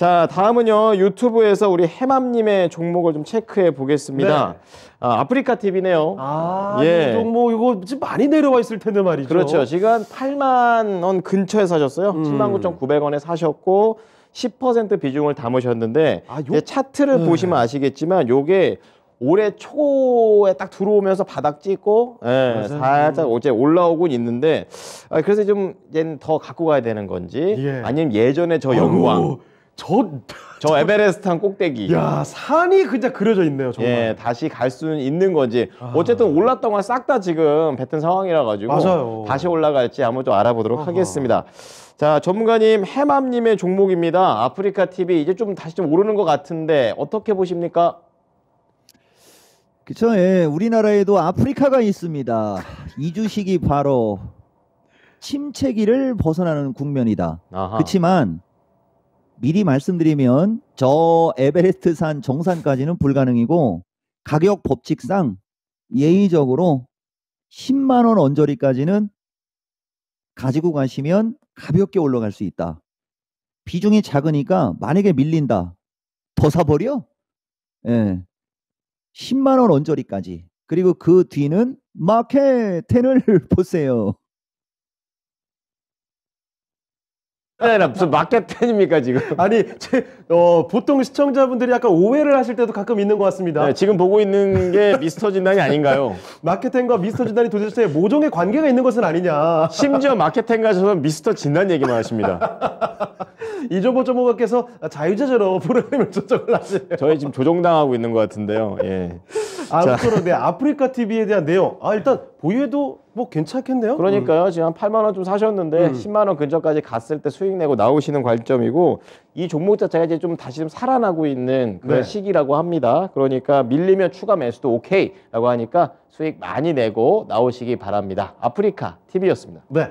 자 다음은요 유튜브에서 우리 해맘님의 종목을 좀 체크해 보겠습니다. 네. 아, 프리카 TV네요. 아, 예. 이 종목 이거 지금 많이 내려와 있을 텐데 말이죠. 그렇죠. 지금 8만 원 근처에 사셨어요. 음. 7 9,900원에 사셨고 10% 비중을 담으셨는데 아, 요... 차트를 음. 보시면 아시겠지만 요게 올해 초에 딱 들어오면서 바닥 찍고 예, 살짝 음. 어제 올라오곤 있는데 아, 그래서 좀 얘는 더 갖고 가야 되는 건지 예. 아니면 예전에 저 영광 저, 저 에베레스트산 꼭대기. 야 산이 그냥 그려져 있네요. 정말. 예, 다시 갈 수는 있는 건지 아... 어쨌든 올랐던 건 싹 다 지금 뱉은 상황이라 가지고 맞아요. 다시 올라갈지 한번 좀 알아보도록 아하. 하겠습니다. 자, 전문가님 해맘님의 종목입니다. 아프리카 TV 이제 좀 다시 좀 오르는 것 같은데 어떻게 보십니까? 그쵸, 예. 우리나라에도 아프리카가 있습니다. 이주식이 바로 침체기를 벗어나는 국면이다. 그렇지만 미리 말씀드리면 저 에베레스트산 정상까지는 불가능이고 가격 법칙상 예의적으로 10만 원 언저리까지는 가지고 가시면 가볍게 올라갈 수 있다. 비중이 작으니까 만약에 밀린다. 더 사버려? 예. 10만 원 언저리까지. 그리고 그 뒤는 마켓 텐을 보세요. 아니라 네, 무슨 마켓팬입니까 지금? 아니 제, 어, 보통 시청자분들이 약간 오해를 하실 때도 가끔 있는 것 같습니다. 네, 지금 보고 있는 게 미스터 진단이 아닌가요? 마켓팬과 미스터 진단이 도대체 모종의 관계가 있는 것은 아니냐? 심지어 마켓팬 가셔서 미스터 진단 얘기만 하십니다. 이종보 조모가께서 자유제재로 프로그램을 조정을 하시네요. 저희 지금 조정당하고 있는 것 같은데요. 예. 앞으로 아, 그렇죠. 네, 아프리카 TV에 대한 내용. 아 일단 보유해도 뭐 괜찮겠네요. 그러니까요. 음. 지금 한 8만 원 좀 사셨는데 음. 10만 원 근처까지 갔을 때 수익 내고 나오시는 관점이고 이 종목 자체가 이제 좀 다시 좀 살아나고 있는 그런 네. 시기라고 합니다. 그러니까 밀리면 추가 매수도 오케이라고 하니까 수익 많이 내고 나오시기 바랍니다. 아프리카 TV였습니다. 네.